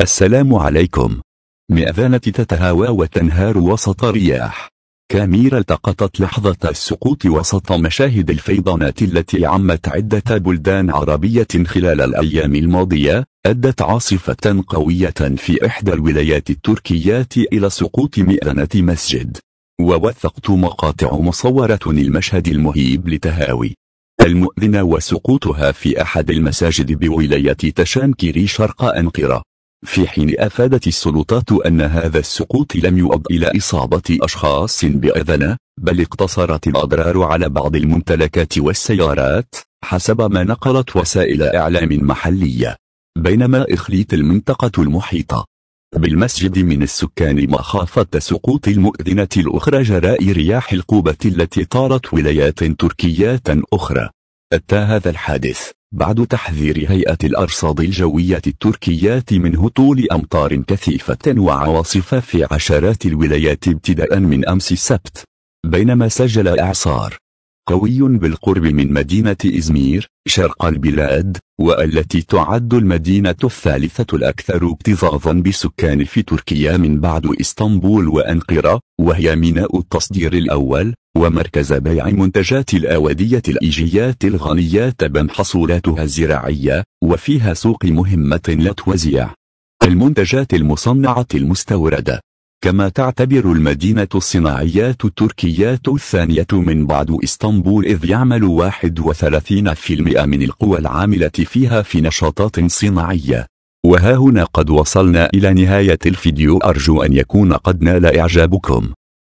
السلام عليكم مئذنة تتهاوى وتنهار وسط رياح كاميرا التقطت لحظة السقوط وسط مشاهد الفيضانات التي عمت عدة بلدان عربية خلال الأيام الماضية أدت عاصفة قوية في إحدى الولايات التركية إلى سقوط مئذنة مسجد ووثقت مقاطع مصورة المشهد المهيب لتهاوي المؤذنة وسقوطها في أحد المساجد بولاية تشانكيري شرق أنقرة في حين أفادت السلطات أن هذا السقوط لم يؤد إلى إصابة أشخاص بأذنة بل اقتصرت الأضرار على بعض الممتلكات والسيارات حسب ما نقلت وسائل إعلام محلية بينما إخليت المنطقة المحيطة بالمسجد من السكان مخافة سقوط المؤذنة الأخرى جراء رياح القوبة التي طالت ولايات تركيات أخرى أتى هذا الحادث بعد تحذير هيئة الأرصاد الجوية التركية من هطول أمطار كثيفة وعواصف في عشرات الولايات ابتداء من أمس السبت بينما سجل إعصار قوي بالقرب من مدينة إزمير شرق البلاد والتي تعد المدينة الثالثة الأكثر اكتظاظا بسكان في تركيا من بعد إسطنبول وأنقرة وهي ميناء التصدير الأول ومركز بيع منتجات الأودية الإيجيات الغنيات بم حصولاتها الزراعية وفيها سوق مهمة لا توزيع المنتجات المصنعة المستوردة كما تعتبر المدينة الصناعيات التركيات الثانية من بعد إسطنبول إذ يعمل 31% من القوى العاملة فيها في نشاطات صناعية وها هنا قد وصلنا إلى نهاية الفيديو أرجو أن يكون قد نال إعجابكم